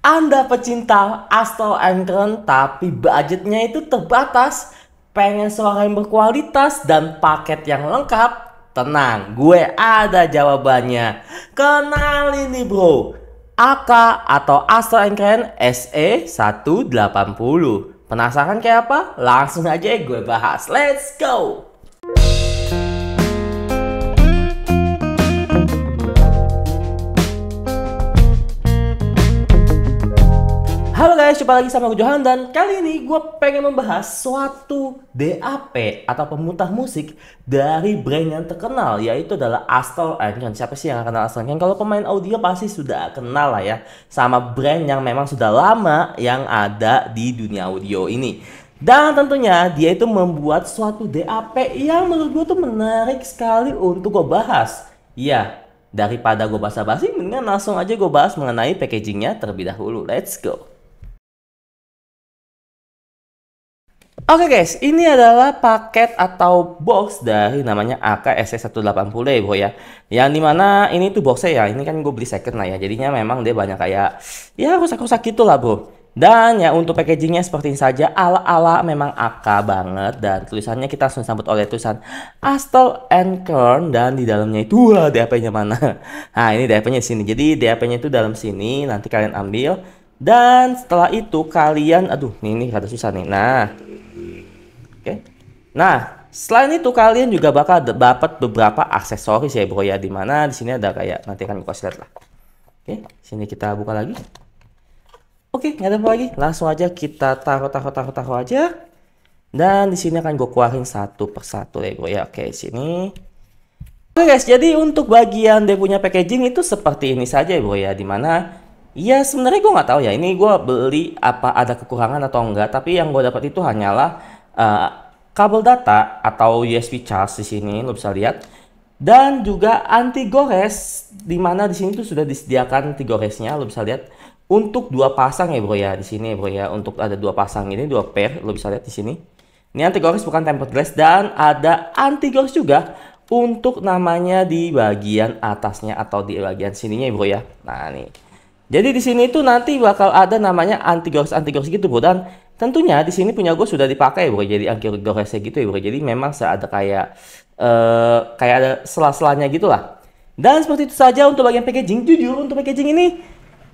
Anda pecinta Astro Angkren tapi budgetnya itu terbatas, pengen suara yang berkualitas dan paket yang lengkap, tenang, gue ada jawabannya. Kenal ini bro, AK atau Astro Angkren SE180. Penasaran kayak apa? Langsung aja gue bahas, let's go! jumpa lagi sama gue Johan dan kali ini gue pengen membahas suatu DAP atau pemutar musik dari brand yang terkenal yaitu adalah Astral Engine. Siapa sih yang kenal Astral Engine? Kalau pemain audio pasti sudah kenal lah ya sama brand yang memang sudah lama yang ada di dunia audio ini. Dan tentunya dia itu membuat suatu DAP yang menurut gue tuh menarik sekali untuk gue bahas. Iya, daripada gue basa-basi, mendingan langsung aja gue bahas mengenai packagingnya terlebih dahulu. Let's go! Oke okay guys, ini adalah paket atau box dari namanya AKSS 180 ya ya. Yang dimana ini tuh boxnya ya, ini kan gue beli second lah ya. Jadinya memang dia banyak kayak, ya rusak-rusak gitu lah bro. Dan ya untuk packagingnya seperti ini saja, ala-ala memang AK banget. Dan tulisannya kita langsung sambut oleh tulisan Astel and Kern. Dan di dalamnya itu, wah DAP-nya mana? Nah ini DAP-nya sini. Jadi DAP-nya itu dalam sini, nanti kalian ambil. Dan setelah itu kalian, aduh ini, ini ada susah nih. Nah, Oke. Okay? Nah, selain itu kalian juga bakal dapat beberapa aksesoris ya bro ya di mana di sini ada kayak nanti akan gua lihat lah. Oke, sini kita buka lagi. Oke, okay, nggak ada lagi. Langsung aja kita taruh taruh taruh taruh aja. Dan di sini akan gue keluarin satu persatu ya bro ya. Oke, sini. Oke guys, jadi untuk bagian dia punya packaging itu seperti ini saja ya bro ya. Dimana Ya sebenarnya gue nggak tahu ya ini gue beli apa ada kekurangan atau enggak tapi yang gue dapat itu hanyalah Eh, kabel data atau USB charge di sini lo bisa lihat dan juga anti gores di mana di sini tuh sudah disediakan anti goresnya lo bisa lihat untuk dua pasang ya bro ya di sini bro ya untuk ada dua pasang ini dua pair lo bisa lihat di sini ini anti gores bukan tempered glass dan ada anti gores juga untuk namanya di bagian atasnya atau di bagian sininya ya bro ya nah nih jadi di sini itu nanti bakal ada namanya anti gores anti gores gitu bro dan tentunya di sini punya gue sudah dipakai bro jadi angkir goresnya gitu ya bro jadi memang ada kayak uh, kayak ada sela-selanya gitu lah dan seperti itu saja untuk bagian packaging jujur untuk packaging ini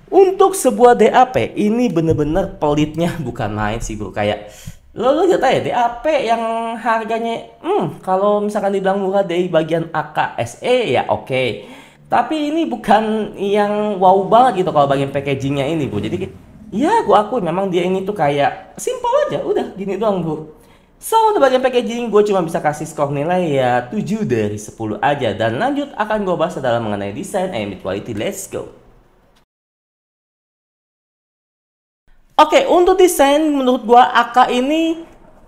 untuk sebuah DAP ini bener-bener pelitnya bukan main sih bro kayak lo lo lihat aja DAP yang harganya hmm kalau misalkan dibilang murah dari bagian AKSE ya oke okay. tapi ini bukan yang wow banget gitu kalau bagian packagingnya ini bu jadi ya gue akui memang dia ini tuh kayak simple aja udah gini doang bu so untuk bagian packaging gue cuma bisa kasih skor nilai ya 7 dari 10 aja dan lanjut akan gue bahas dalam mengenai desain and quality let's go Oke, okay, untuk desain menurut gue AK ini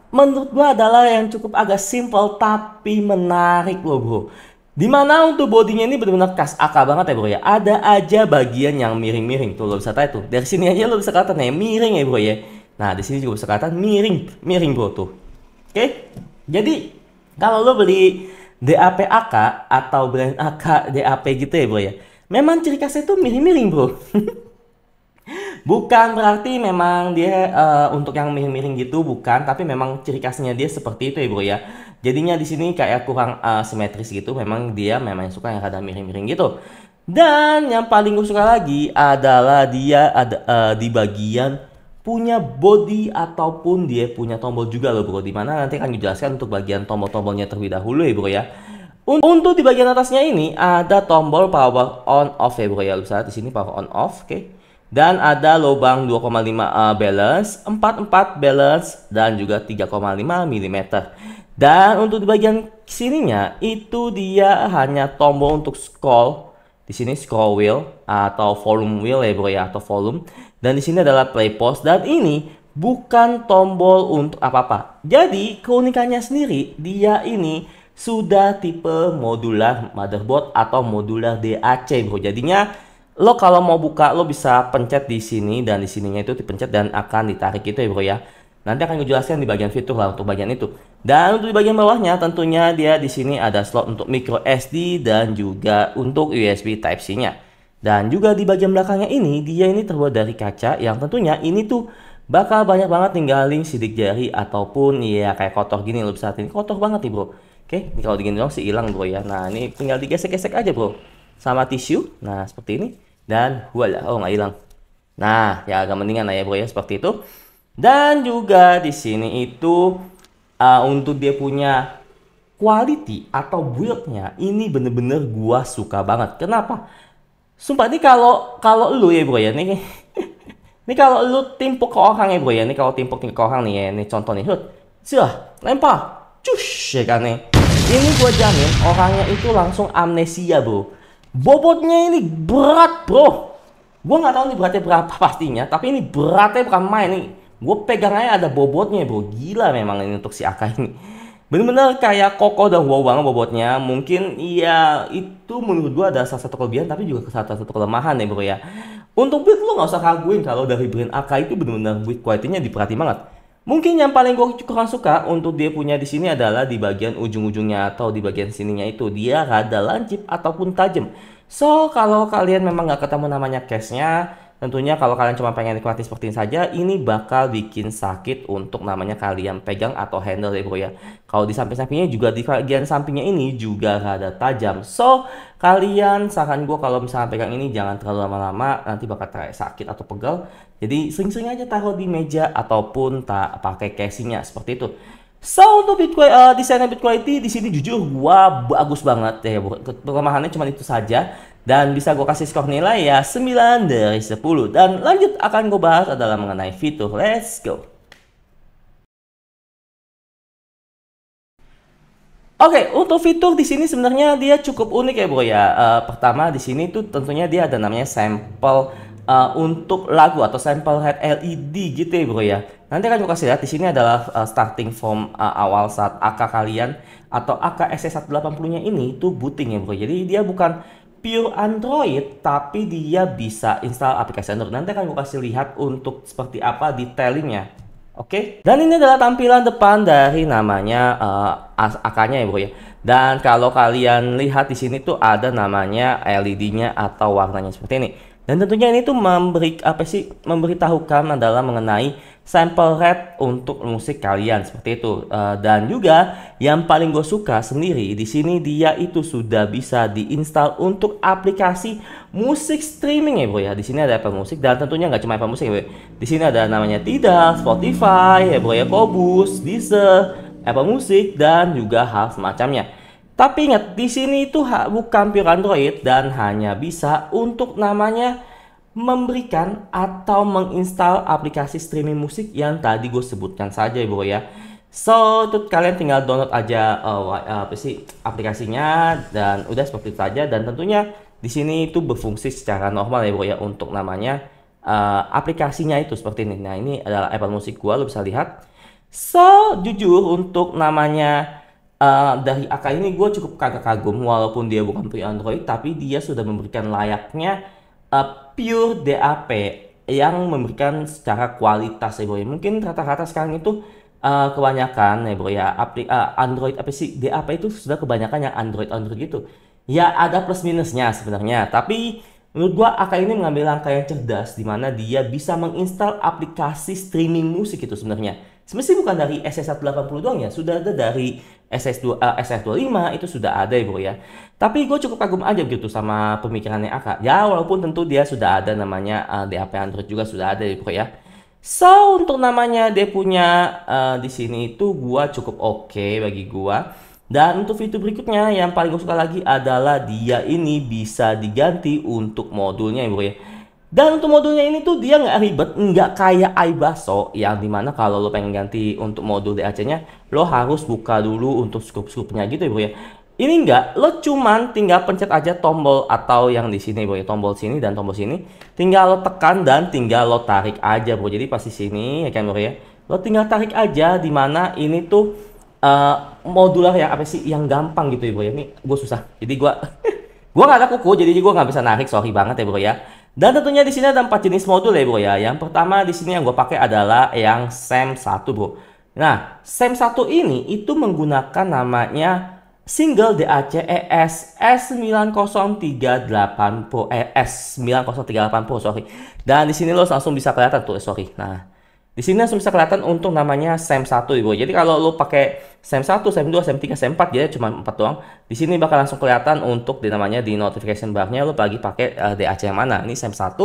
menurut gue adalah yang cukup agak simple tapi menarik loh bro. Dimana untuk bodinya ini benar-benar khas AK banget ya bro ya. Ada aja bagian yang miring-miring. Tuh lo bisa tahu itu Dari sini aja lo bisa kata ya miring ya bro ya. Nah di sini juga bisa kata miring, miring bro tuh. Oke. Jadi kalau lo beli DAP AK atau brand AK DAP gitu ya bro ya. Memang ciri khasnya itu miring-miring bro. Bukan berarti memang dia uh, untuk yang miring-miring gitu bukan, tapi memang ciri khasnya dia seperti itu ya bro ya. Jadinya di sini kayak kurang uh, simetris gitu, memang dia memang suka yang ada miring-miring gitu. Dan yang paling gue suka lagi adalah dia ada uh, di bagian punya body ataupun dia punya tombol juga loh bro. Dimana nanti akan dijelaskan untuk bagian tombol-tombolnya terlebih dahulu ya bro ya. Untuk di bagian atasnya ini ada tombol power on off ya bro ya. Lu bisa di sini power on off, oke. Okay dan ada lubang 2,5 uh, eh, balance, 44 balance dan juga 3,5 mm. Dan untuk di bagian sininya itu dia hanya tombol untuk scroll. Di sini scroll wheel atau volume wheel ya bro ya atau volume. Dan di sini adalah play pause dan ini bukan tombol untuk apa-apa. Jadi keunikannya sendiri dia ini sudah tipe modular motherboard atau modular DAC bro. Jadinya lo kalau mau buka lo bisa pencet di sini dan di sininya itu dipencet dan akan ditarik itu ya bro ya nanti akan gue di bagian fitur lah untuk bagian itu dan untuk di bagian bawahnya tentunya dia di sini ada slot untuk micro SD dan juga untuk USB Type C nya dan juga di bagian belakangnya ini dia ini terbuat dari kaca yang tentunya ini tuh bakal banyak banget ninggalin sidik jari ataupun ya kayak kotor gini lo bisa ini kotor banget nih bro oke ini kalau digendong sih hilang bro ya nah ini tinggal digesek-gesek aja bro sama tisu nah seperti ini dan wala. Oh, nggak hilang. Nah, ya agak mendingan lah ya bro ya, seperti itu. Dan juga di sini itu uh, untuk dia punya quality atau buildnya ini bener-bener gua suka banget. Kenapa? Sumpah ini kalau kalau lu ya bro ya, nih ini kalau lu timpuk ke orang ya bro ya, ini kalau timpuk ke orang nih ya, ini contoh nih, hut, sih lempar, cush ya kan nih. Ini gua jamin orangnya itu langsung amnesia bro. Bobotnya ini berat bro. Gue nggak tahu nih beratnya berapa pastinya, tapi ini beratnya bukan main nih. Gue pegang aja ada bobotnya bro. Gila memang ini untuk si Aka ini. Bener-bener kayak kokoh dan wow banget bobotnya. Mungkin ya itu menurut gue ada salah satu kelebihan tapi juga salah satu kelemahan ya bro ya. Untuk build lo gak usah kaguin kalau dari brand Aka itu bener-bener build quality-nya diperhatiin banget Mungkin yang paling gue kurang suka untuk dia punya di sini adalah di bagian ujung-ujungnya atau di bagian sininya itu dia rada lancip ataupun tajam. So kalau kalian memang nggak ketemu namanya case-nya, tentunya kalau kalian cuma pengen nikmati seperti ini saja, ini bakal bikin sakit untuk namanya kalian pegang atau handle ya bro ya. Kalau di samping-sampingnya juga di bagian sampingnya ini juga rada tajam. So kalian saran gue kalau misalnya pegang ini jangan terlalu lama-lama, nanti bakal terasa sakit atau pegal. Jadi sering-sering aja taruh di meja ataupun tak pakai casingnya seperti itu. So untuk Bitcoin uh, desainnya Bitcoin di sini jujur gua bagus banget ya. Kelemahannya cuma itu saja dan bisa gua kasih skor nilai ya 9 dari 10 dan lanjut akan gua bahas adalah mengenai fitur let's go Oke, okay, untuk fitur di sini sebenarnya dia cukup unik ya bro ya. Uh, pertama di sini tuh tentunya dia ada namanya sampel uh, untuk lagu atau sampel head LED gitu ya bro ya. Nanti akan gue kasih lihat di sini adalah uh, starting form uh, awal saat AK kalian atau AK SC180-nya ini itu booting ya bro. Jadi dia bukan pure Android tapi dia bisa install aplikasi Android. Nanti akan gue kasih lihat untuk seperti apa detailingnya. Oke, okay? dan ini adalah tampilan depan dari namanya uh, AK-nya ya bro ya. Dan kalau kalian lihat di sini tuh ada namanya LED-nya atau warnanya seperti ini. Dan tentunya ini tuh memberi apa sih memberitahukan adalah mengenai sample rate untuk musik kalian seperti itu. Eh, dan juga yang paling gue suka sendiri di sini dia itu sudah bisa diinstal untuk aplikasi musik streaming ya bro ya. Di sini ada Apple Music dan tentunya nggak cuma Apple Music ya bro. Ya. Di sini ada namanya Tidal, Spotify, ya bro ya, Kobus, Deezer, Apple Music dan juga hal semacamnya. Tapi ingat, di sini itu bukan pure Android dan hanya bisa untuk namanya memberikan atau menginstal aplikasi streaming musik yang tadi gue sebutkan saja bro ya. So, itu kalian tinggal download aja uh, apa sih aplikasinya dan udah seperti itu aja dan tentunya di sini itu berfungsi secara normal ya bro ya untuk namanya uh, aplikasinya itu seperti ini. Nah, ini adalah Apple Music gua lo bisa lihat. So, jujur untuk namanya Uh, dari AK ini gue cukup kagak kagum walaupun dia bukan pre Android tapi dia sudah memberikan layaknya uh, pure DAP yang memberikan secara kualitas ya bro. Mungkin rata-rata sekarang itu uh, kebanyakan ya bro ya apli, uh, Android apa sih DAP itu sudah kebanyakan yang Android Android gitu. Ya ada plus minusnya sebenarnya tapi menurut gue AK ini mengambil langkah yang cerdas dimana dia bisa menginstal aplikasi streaming musik itu sebenarnya. Sebenarnya bukan dari SS180 doang ya, sudah ada dari SS2 uh, ss 25 itu sudah ada ya bro ya. Tapi gue cukup kagum aja gitu sama pemikirannya Aka. Ya walaupun tentu dia sudah ada namanya uh, eh, DAP Android juga sudah ada ya bro ya. So untuk namanya dia punya uh, di sini itu gua cukup oke okay bagi gua. Dan untuk fitur berikutnya yang paling gue suka lagi adalah dia ini bisa diganti untuk modulnya ya bro ya. Dan untuk modulnya ini tuh dia nggak ribet, nggak kayak iBaso yang dimana kalau lo pengen ganti untuk modul DAC-nya, lo harus buka dulu untuk scoop-scoopnya gitu ya bro ya. Ini nggak, lo cuman tinggal pencet aja tombol atau yang di sini bro ya, tombol sini dan tombol sini. Tinggal lo tekan dan tinggal lo tarik aja bro. Jadi pasti sini ya kan bro ya. Lo tinggal tarik aja dimana ini tuh uh, modular yang apa sih yang gampang gitu ya bro ya. Ini gue susah, jadi gue... gue nggak ada kuku, jadi gue nggak bisa narik, sorry banget ya bro ya. Dan tentunya di sini ada empat jenis modul ya bro ya. Yang pertama di sini yang gue pakai adalah yang SEM 1 bro. Nah, SEM 1 ini itu menggunakan namanya single DACES S9038 Pro eh, S9038 Pro sorry. Dan di sini lo langsung bisa kelihatan tuh eh, sorry. Nah, di sini langsung bisa kelihatan untuk namanya SEM1 Ibu. Jadi kalau lo pakai SEM1, SEM2, SEM3, SEM4 dia cuma 4 doang. Di sini bakal langsung kelihatan untuk di namanya di notification bar-nya lo lagi pakai uh, eh, DAC yang mana. Ini SEM1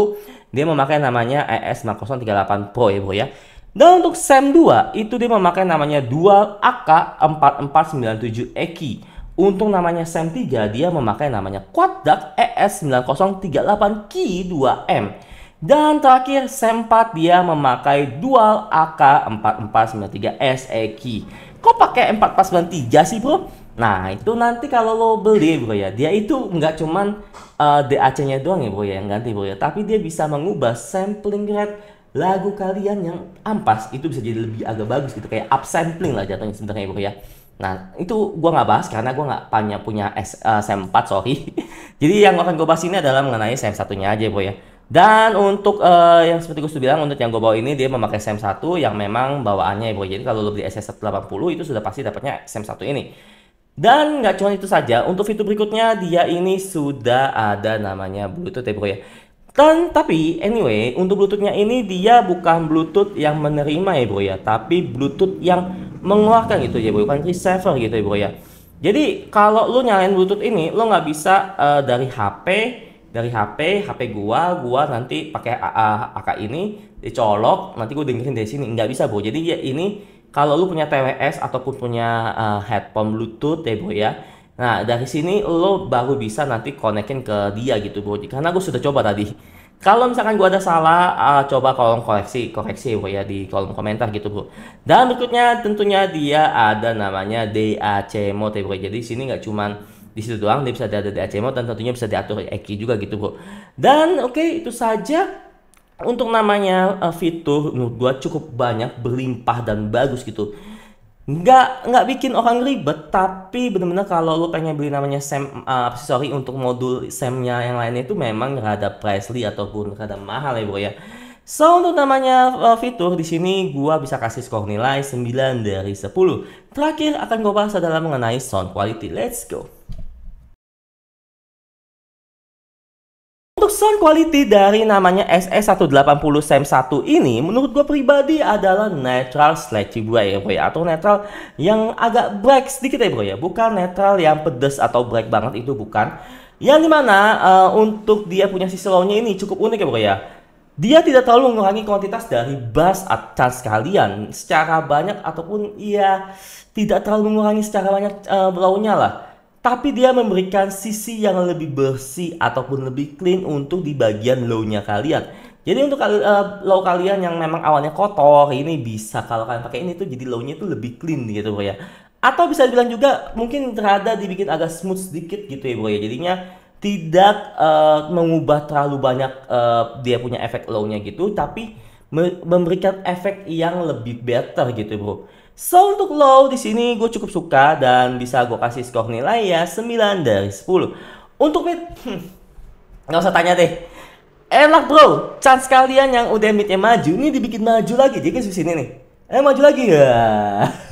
dia memakai namanya ES5038 Pro Ibu ya. Dan untuk SEM2 itu dia memakai namanya 2 AK4497 EKI. Untuk namanya SEM3 dia memakai namanya Quad Duck ES9038 Ki 2M. Dan terakhir, sempat dia memakai dual AK4493 SEQ. E Kok pakai 4493 sih bro? Nah itu nanti kalau lo beli bro ya, dia itu nggak cuman uh, eh, DAC-nya doang ya bro ya yang ganti bro ya, tapi dia bisa mengubah sampling rate lagu kalian yang ampas itu bisa jadi lebih agak bagus gitu kayak up sampling lah jatuhnya sebenarnya bro ya. Nah itu gua nggak bahas karena gua nggak punya punya S, uh, sm 4 sorry. jadi yang akan gue bahas ini adalah mengenai SEM satunya aja bro ya. Dan untuk uh, yang seperti gue sudah bilang, untuk yang gue bawa ini dia memakai sm 1 yang memang bawaannya ya Jadi kalau lo beli SS180 itu sudah pasti dapatnya sm 1 ini. Dan nggak cuma itu saja, untuk fitur berikutnya dia ini sudah ada namanya Bluetooth ya bro ya. Dan tapi anyway, untuk Bluetoothnya ini dia bukan Bluetooth yang menerima ya bro ya, tapi Bluetooth yang mengeluarkan gitu ya bro, bukan receiver gitu ya bro ya. Jadi kalau lo nyalain Bluetooth ini, lo nggak bisa uh, dari HP dari HP, HP gua, gua nanti pakai AK ini dicolok, nanti gua dengerin dari sini. Nggak bisa, Bro. Jadi ya ini kalau lu punya TWS ataupun punya uh, headphone Bluetooth ya, Bro ya. Nah, dari sini lo baru bisa nanti konekin ke dia gitu, Bro. Karena gua sudah coba tadi. Kalau misalkan gua ada salah, uh, coba kolom koreksi, koreksi Bro ya di kolom komentar gitu, Bro. Dan berikutnya tentunya dia ada namanya DAC mode, ya, Bro. Jadi sini nggak cuman di situ doang dia bisa ada di ACMO dan tentunya bisa diatur EQ juga gitu bro dan oke okay, itu saja untuk namanya uh, fitur menurut gua cukup banyak berlimpah dan bagus gitu nggak nggak bikin orang ribet tapi bener-bener kalau lu pengen beli namanya sem, uh, sorry untuk modul semnya yang lainnya itu memang rada pricey ataupun rada mahal ya bro ya So untuk namanya uh, fitur di sini gua bisa kasih skor nilai 9 dari 10. Terakhir akan gua bahas adalah mengenai sound quality. Let's go. sound quality dari namanya SS180 sem 1 ini menurut gue pribadi adalah netral sledgy bro ya bro ya atau netral yang agak break sedikit ya bro ya bukan netral yang pedes atau break banget itu bukan yang dimana uh, untuk dia punya sisi low-nya ini cukup unik ya bro ya dia tidak terlalu mengurangi kuantitas dari bass atas kalian secara banyak ataupun ya, tidak terlalu mengurangi secara banyak uh, eh, low lah tapi dia memberikan sisi yang lebih bersih ataupun lebih clean untuk di bagian low-nya kalian. Jadi untuk eh, low kalian yang memang awalnya kotor, ini bisa kalau kalian pakai ini tuh jadi low-nya itu lebih clean gitu bro ya. Atau bisa dibilang juga mungkin terada dibikin agak smooth sedikit gitu ya bro ya. Jadinya tidak uh, mengubah terlalu banyak uh, dia punya efek low-nya gitu, tapi memberikan efek yang lebih better gitu bro. So untuk low di sini gue cukup suka dan bisa gue kasih skor nilai ya 9 dari 10. Untuk mid, hmm, nggak usah tanya deh. Enak bro, chance kalian yang udah midnya maju, ini dibikin maju lagi. Jadi di sini nih, eh maju lagi ya.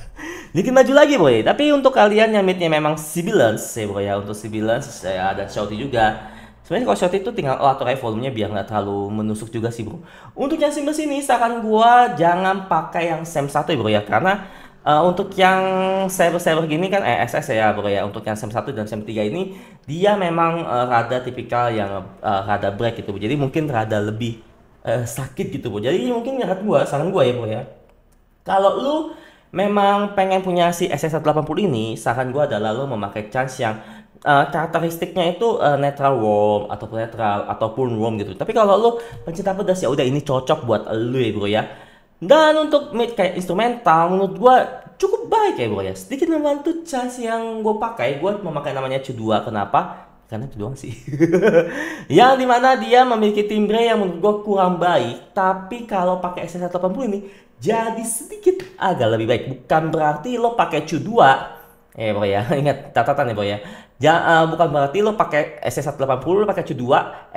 Bikin maju lagi boy, tapi untuk kalian yang midnya memang sibilans ya boy ya, untuk sibilans saya ada shouty juga Sebenarnya kalau shot itu tinggal oh, atur aja volumenya biar nggak terlalu menusuk juga sih bro. Untuk yang simple sini saran gua jangan pakai yang SEM satu ya bro ya karena uh, untuk yang saber-saber gini kan eh, SS ya bro ya. Untuk yang SEM satu dan SEM 3 ini dia memang uh, rada tipikal yang uh, rada break gitu. Bro. Jadi mungkin rada lebih uh, sakit gitu bro. Jadi mungkin nggak gua, saran gua ya bro ya. Kalau lu memang pengen punya si SS180 ini, saran gue adalah lu memakai chance yang uh, karakteristiknya itu uh, eh, netral warm ataupun netral ataupun warm gitu. Tapi kalau lo pencinta pedas ya udah ini cocok buat lo ya bro ya. Dan untuk mid kayak instrumental menurut gue cukup baik ya bro ya. Sedikit membantu chance yang gue pakai, gue memakai namanya C2 kenapa? karena itu doang sih. yang dimana dia memiliki timbre yang menurut gue kurang baik, tapi kalau pakai SS180 ini jadi sedikit agak lebih baik. Bukan berarti lo pakai c 2 eh bro ya, ingat catatan ya bro ya. Jangan uh, eh, bukan berarti lo pakai SS180 lo pakai C2,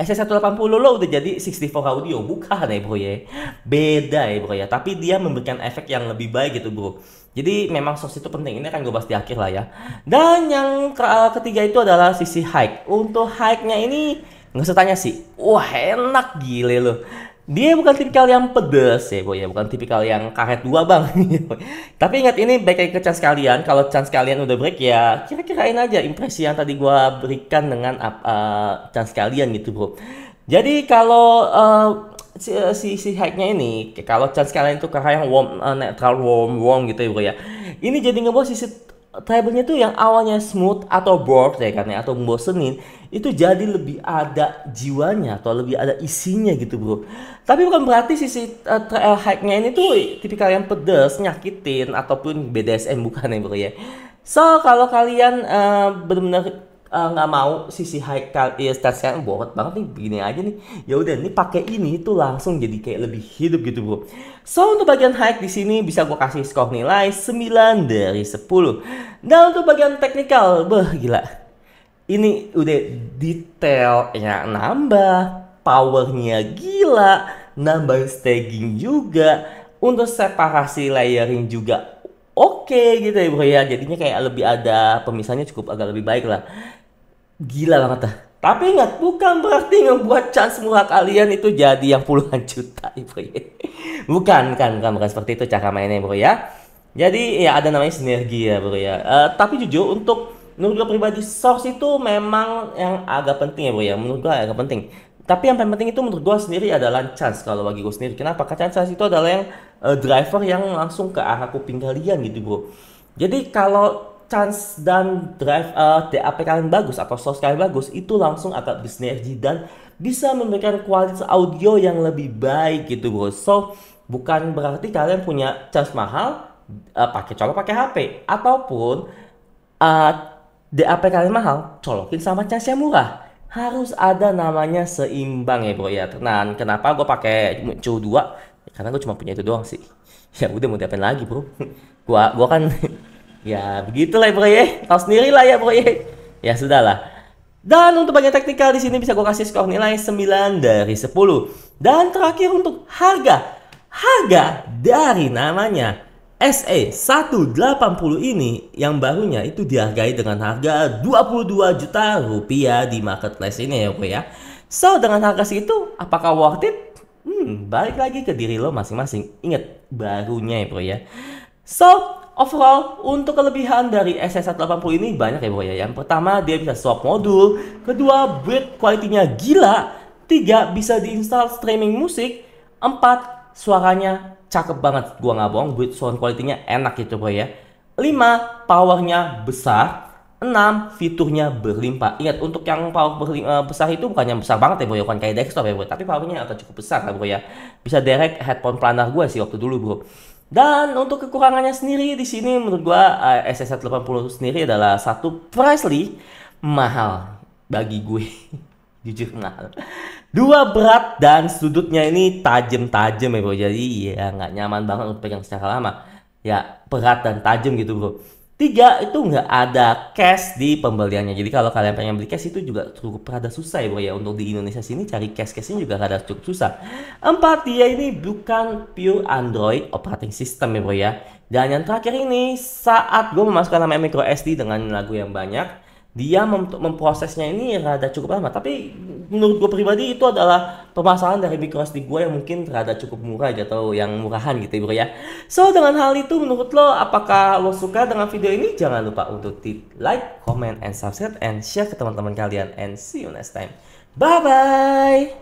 SS180 lo udah jadi 64 audio, bukan ya bro ya. Beda ya bro ya, tapi dia memberikan efek yang lebih baik gitu bro. Jadi memang source itu penting, ini akan gue bahas di akhir lah ya. Dan yang eh, ketiga itu adalah sisi high Untuk high nya ini nggak usah tanya sih, wah enak gile lo dia bukan tipikal yang pedes ya boy ya bukan tipikal yang karet dua bang tapi ingat ini baik ke chance kalian kalau chance kalian udah break ya kira-kirain aja impresi yang tadi gua berikan dengan uh, chance kalian gitu bro jadi kalau uh, si si, si nya ini kalau chance kalian itu kayak yang warm uh, netral warm warm gitu ya bro ya ini jadi ngebawa sisi treble-nya tuh yang awalnya smooth atau bored ya kan ya atau membosenin itu jadi lebih ada jiwanya atau lebih ada isinya gitu bro. Tapi bukan berarti sisi uh, trail hike-nya ini tuh tipikal yang pedes, nyakitin ataupun BDSM bukan ya bro ya. So kalau kalian uh, eh, benar-benar eh, nggak uh, mau sisi hike-nya kali ya stasiun bocot banget nih begini aja nih ya udah nih pakai ini itu langsung jadi kayak lebih hidup gitu bro so untuk bagian hike di sini bisa gue kasih skor nilai 9 dari 10 nah untuk bagian teknikal beh gila ini udah detailnya nambah, powernya gila, nambah staging juga, untuk separasi layering juga oke okay, gitu ya bro ya. Jadinya kayak lebih ada pemisahnya cukup agak lebih baik lah. Gila banget lah. Tapi ingat, bukan berarti ngebuat chance murah kalian itu jadi yang puluhan juta, ibu ya. Bukan, kan, bukan, bukan seperti itu cara mainnya, bro ya. Jadi ya ada namanya sinergi ya, bro ya. Uh, tapi jujur untuk menurut gue pribadi source itu memang yang agak penting ya bu ya menurut gue agak penting tapi yang paling penting itu menurut gue sendiri adalah chance kalau bagi gue sendiri kenapa karena chance itu adalah yang uh, driver yang langsung ke arah kuping kalian gitu bro jadi kalau chance dan drive uh, eh, DAP kalian bagus atau source kalian bagus itu langsung akan bisnergi dan bisa memberikan kualitas audio yang lebih baik gitu bro so bukan berarti kalian punya chance mahal uh, pakai colok pakai HP ataupun uh, kalian mahal, colokin sama casnya murah. Harus ada namanya seimbang ya bro ya. Nah, kenapa gue pakai CU2? Ya, karena gue cuma punya itu doang sih. Ya udah mau diapain lagi bro. gua gua kan ya begitulah ya bro ya. Tahu sendiri lah ya bro ya. Ya sudah lah Dan untuk bagian teknikal di sini bisa gue kasih skor nilai 9 dari 10. Dan terakhir untuk harga. Harga dari namanya E SE180 ini yang barunya itu dihargai dengan harga 22 juta rupiah di marketplace ini ya bro ya. So dengan harga segitu apakah worth it? Hmm, balik lagi ke diri lo masing-masing. Ingat barunya ya bro ya. So overall untuk kelebihan dari e SE180 ini banyak ya bro ya. Yang pertama dia bisa swap modul, kedua build kualitinya gila, tiga bisa diinstal streaming musik, empat suaranya cakep banget gua nggak bohong buat sound quality-nya enak gitu boy ya 5 ya. powernya besar 6 fiturnya berlimpah ingat untuk yang power eh, besar itu bukannya besar banget ya boy ya. bukan kayak desktop ya boy tapi powernya agak cukup besar lah boy ya bisa direct headphone planar gua sih waktu dulu bro dan untuk kekurangannya sendiri di sini menurut gua SS eh, 80 sendiri adalah satu pricely mahal bagi gue jujur mahal Dua berat dan sudutnya ini tajam-tajam ya bro. Jadi ya nggak nyaman banget untuk pegang secara lama. Ya berat dan tajam gitu bro. Tiga itu nggak ada cash di pembeliannya. Jadi kalau kalian pengen beli cash itu juga cukup rada susah ya bro ya. Untuk di Indonesia sini cari cash cashnya juga rada cukup susah. Empat dia ini bukan pure Android operating system ya bro ya. Dan yang terakhir ini saat gue memasukkan nama micro SD dengan lagu yang banyak dia mem memprosesnya ini rada cukup lama tapi menurut gue pribadi itu adalah permasalahan dari microSD gue yang mungkin rada cukup murah aja atau yang murahan gitu ya bro ya so dengan hal itu menurut lo apakah lo suka dengan video ini jangan lupa untuk di like comment and subscribe and share ke teman-teman kalian and see you next time bye bye